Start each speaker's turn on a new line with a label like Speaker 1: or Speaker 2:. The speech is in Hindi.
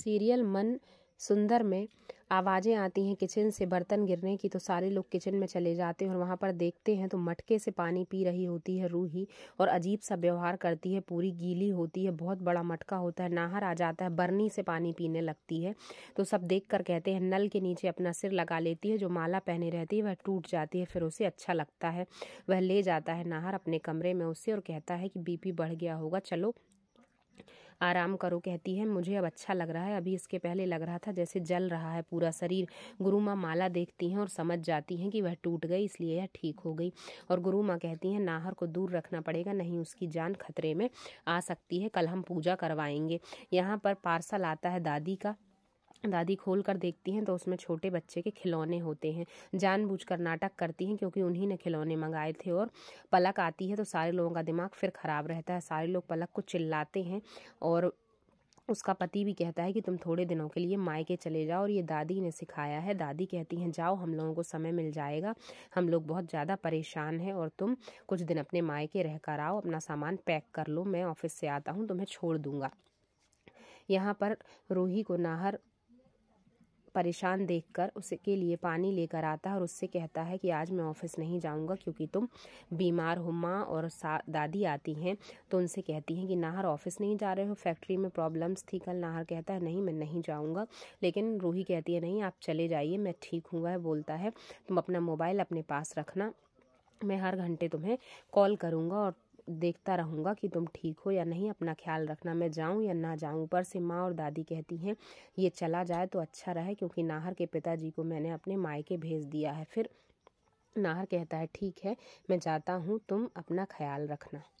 Speaker 1: सीरियल मन सुंदर में आवाज़ें आती हैं किचन से बर्तन गिरने की तो सारे लोग किचन में चले जाते हैं और वहाँ पर देखते हैं तो मटके से पानी पी रही होती है रूही और अजीब सा व्यवहार करती है पूरी गीली होती है बहुत बड़ा मटका होता है नाहर आ जाता है बरनी से पानी पीने लगती है तो सब देख कर कहते हैं नल के नीचे अपना सिर लगा लेती है जो माला पहने रहती है वह टूट जाती है फिर उसे अच्छा लगता है वह ले जाता है नाहर अपने कमरे में उससे और कहता है कि बी बढ़ गया होगा चलो आराम करो कहती है मुझे अब अच्छा लग रहा है अभी इसके पहले लग रहा था जैसे जल रहा है पूरा शरीर गुरु माँ माला देखती हैं और समझ जाती हैं कि वह टूट गई इसलिए यह ठीक हो गई और गुरु माँ कहती हैं नाहर को दूर रखना पड़ेगा नहीं उसकी जान खतरे में आ सकती है कल हम पूजा करवाएंगे यहाँ पर पार्सल आता है दादी का दादी खोल कर देखती हैं तो उसमें छोटे बच्चे के खिलौने होते हैं जानबूझकर नाटक करती हैं क्योंकि उन्हीं ने खिलौने मंगाए थे और पलक आती है तो सारे लोगों का दिमाग फिर ख़राब रहता है सारे लोग पलक को चिल्लाते हैं और उसका पति भी कहता है कि तुम थोड़े दिनों के लिए मायके चले जाओ और ये दादी ने सिखाया है दादी कहती हैं जाओ हम लोगों को समय मिल जाएगा हम लोग बहुत ज़्यादा परेशान हैं और तुम कुछ दिन अपने मायके रह कर आओ अपना सामान पैक कर लो मैं ऑफिस से आता हूँ तुम्हें छोड़ दूँगा यहाँ पर रूही को नाहर परेशान देखकर उसके लिए पानी लेकर आता है और उससे कहता है कि आज मैं ऑफिस नहीं जाऊंगा क्योंकि तुम बीमार हो माँ और दादी आती हैं तो उनसे कहती हैं कि नाहर ऑफिस नहीं जा रहे हो फैक्ट्री में प्रॉब्लम्स थी कल नाहर कहता है नहीं मैं नहीं जाऊँगा लेकिन रूही कहती है नहीं आप चले जाइए मैं ठीक हूँ वह बोलता है तुम अपना मोबाइल अपने पास रखना मैं हर घंटे तुम्हें कॉल करूँगा और देखता रहूँगा कि तुम ठीक हो या नहीं अपना ख्याल रखना मैं जाऊँ या ना जाऊँ ऊपर से माँ और दादी कहती हैं ये चला जाए तो अच्छा रहे क्योंकि नाहर के पिताजी को मैंने अपने मायके भेज दिया है फिर नाहर कहता है ठीक है मैं जाता हूँ तुम अपना ख्याल रखना